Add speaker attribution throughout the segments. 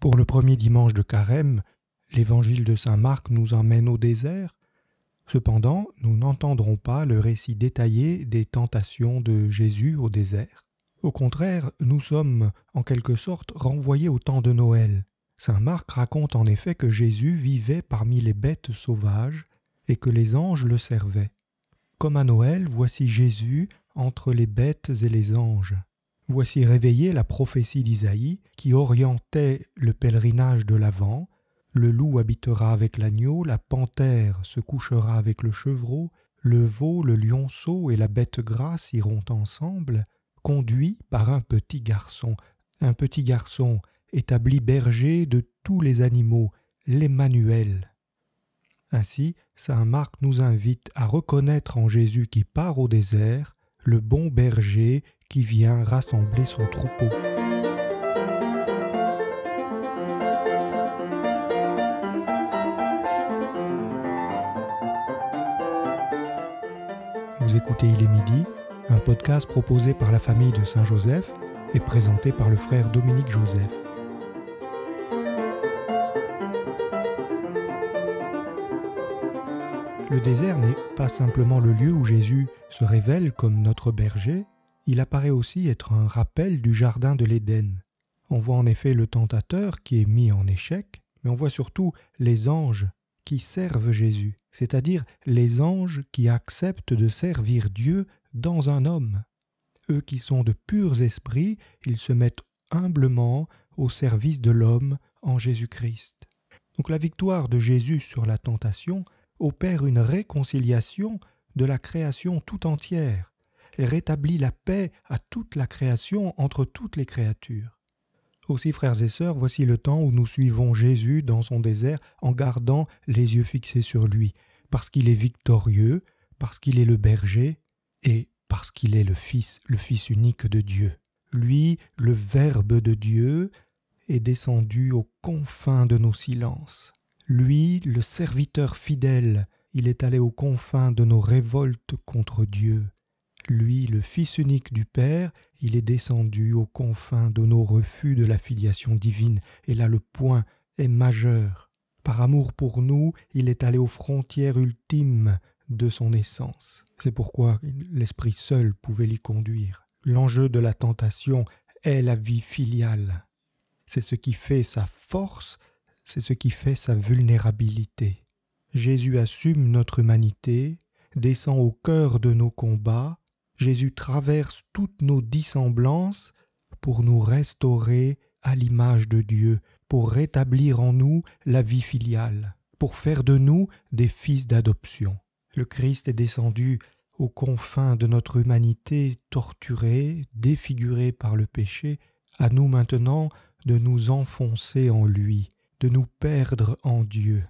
Speaker 1: Pour le premier dimanche de Carême, l'évangile de Saint Marc nous emmène au désert. Cependant, nous n'entendrons pas le récit détaillé des tentations de Jésus au désert. Au contraire, nous sommes, en quelque sorte, renvoyés au temps de Noël. Saint Marc raconte en effet que Jésus vivait parmi les bêtes sauvages et que les anges le servaient. Comme à Noël, voici Jésus entre les bêtes et les anges. Voici réveillée la prophétie d'Isaïe qui orientait le pèlerinage de l'Avent. Le loup habitera avec l'agneau, la panthère se couchera avec le chevreau, le veau, le lionceau et la bête grasse iront ensemble, conduits par un petit garçon. Un petit garçon établi berger de tous les animaux, l'Emmanuel. Ainsi, saint Marc nous invite à reconnaître en Jésus qui part au désert le bon berger qui vient rassembler son troupeau. Vous écoutez Il est midi, un podcast proposé par la famille de Saint-Joseph et présenté par le frère Dominique Joseph. Le désert n'est pas simplement le lieu où Jésus se révèle comme notre berger, il apparaît aussi être un rappel du jardin de l'Éden. On voit en effet le tentateur qui est mis en échec, mais on voit surtout les anges qui servent Jésus, c'est-à-dire les anges qui acceptent de servir Dieu dans un homme. Eux qui sont de purs esprits, ils se mettent humblement au service de l'homme en Jésus-Christ. Donc la victoire de Jésus sur la tentation opère une réconciliation de la création tout entière. et rétablit la paix à toute la création entre toutes les créatures. Aussi, frères et sœurs, voici le temps où nous suivons Jésus dans son désert en gardant les yeux fixés sur lui, parce qu'il est victorieux, parce qu'il est le berger et parce qu'il est le Fils, le Fils unique de Dieu. Lui, le Verbe de Dieu, est descendu aux confins de nos silences. Lui, le serviteur fidèle, il est allé aux confins de nos révoltes contre Dieu. Lui, le Fils unique du Père, il est descendu aux confins de nos refus de la filiation divine, et là le point est majeur. Par amour pour nous, il est allé aux frontières ultimes de son essence. C'est pourquoi l'Esprit seul pouvait l'y conduire. L'enjeu de la tentation est la vie filiale. C'est ce qui fait sa force c'est ce qui fait sa vulnérabilité. Jésus assume notre humanité, descend au cœur de nos combats, Jésus traverse toutes nos dissemblances pour nous restaurer à l'image de Dieu, pour rétablir en nous la vie filiale, pour faire de nous des fils d'adoption. Le Christ est descendu aux confins de notre humanité torturée, défigurée par le péché, à nous maintenant de nous enfoncer en lui, de nous perdre en Dieu.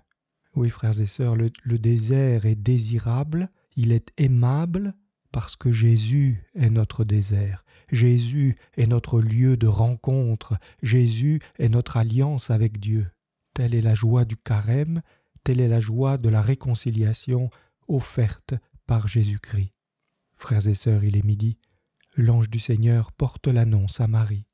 Speaker 1: Oui, frères et sœurs, le, désert est désirable, il est aimable, parce que Jésus est notre désert, Jésus est notre lieu de rencontre, Jésus est notre alliance avec Dieu. Telle est la joie du carême, telle est la joie de la réconciliation offerte par Jésus-Christ. Frères et sœurs, il est midi, l'ange du Seigneur porte l'annonce à Marie.